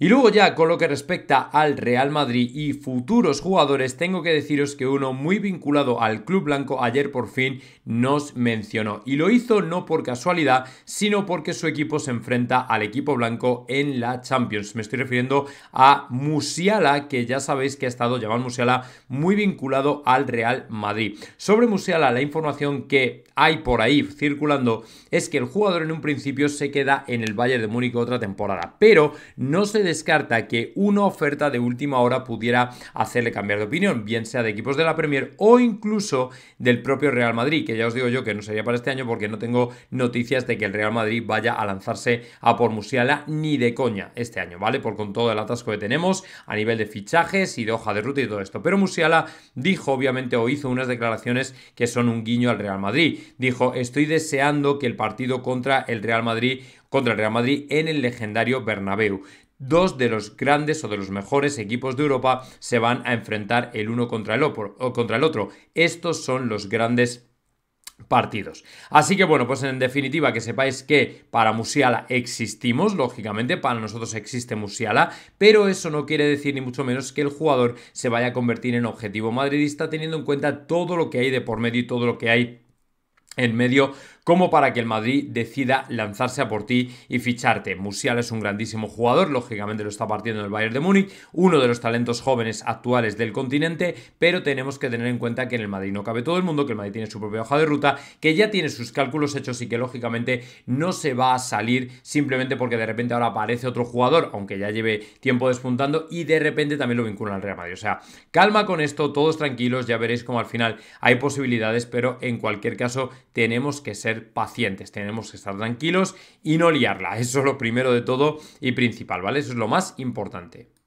Y luego ya con lo que respecta al Real Madrid y futuros jugadores, tengo que deciros que uno muy vinculado al Club Blanco ayer por fin nos mencionó. Y lo hizo no por casualidad, sino porque su equipo se enfrenta al equipo blanco en la Champions. Me estoy refiriendo a Musiala, que ya sabéis que ha estado llamando Musiala muy vinculado al Real Madrid. Sobre Musiala, la información que hay por ahí circulando es que el jugador en un principio se queda en el Valle de Múnich otra temporada, pero no se descarta que una oferta de última hora pudiera hacerle cambiar de opinión, bien sea de equipos de la Premier o incluso del propio Real Madrid, que ya os digo yo que no sería para este año porque no tengo noticias de que el Real Madrid vaya a lanzarse a por Musiala ni de coña este año, ¿vale? Por con todo el atasco que tenemos a nivel de fichajes y de hoja de ruta y todo esto. Pero Musiala dijo, obviamente, o hizo unas declaraciones que son un guiño al Real Madrid. Dijo, estoy deseando que el partido contra el Real Madrid contra el Real Madrid en el legendario Bernabéu dos de los grandes o de los mejores equipos de Europa se van a enfrentar el uno contra el otro. O contra el otro. Estos son los grandes partidos. Así que bueno, pues en definitiva que sepáis que para Musiala existimos, lógicamente, para nosotros existe Musiala, pero eso no quiere decir ni mucho menos que el jugador se vaya a convertir en objetivo madridista teniendo en cuenta todo lo que hay de por medio y todo lo que hay en medio como para que el Madrid decida lanzarse a por ti y ficharte. Musial es un grandísimo jugador, lógicamente lo está partiendo el Bayern de Múnich, uno de los talentos jóvenes actuales del continente, pero tenemos que tener en cuenta que en el Madrid no cabe todo el mundo, que el Madrid tiene su propia hoja de ruta, que ya tiene sus cálculos hechos y que lógicamente no se va a salir simplemente porque de repente ahora aparece otro jugador, aunque ya lleve tiempo despuntando y de repente también lo vincula al Real Madrid. O sea, calma con esto, todos tranquilos, ya veréis cómo al final hay posibilidades, pero en cualquier caso tenemos que ser pacientes, tenemos que estar tranquilos y no liarla. Eso es lo primero de todo y principal, ¿vale? Eso es lo más importante.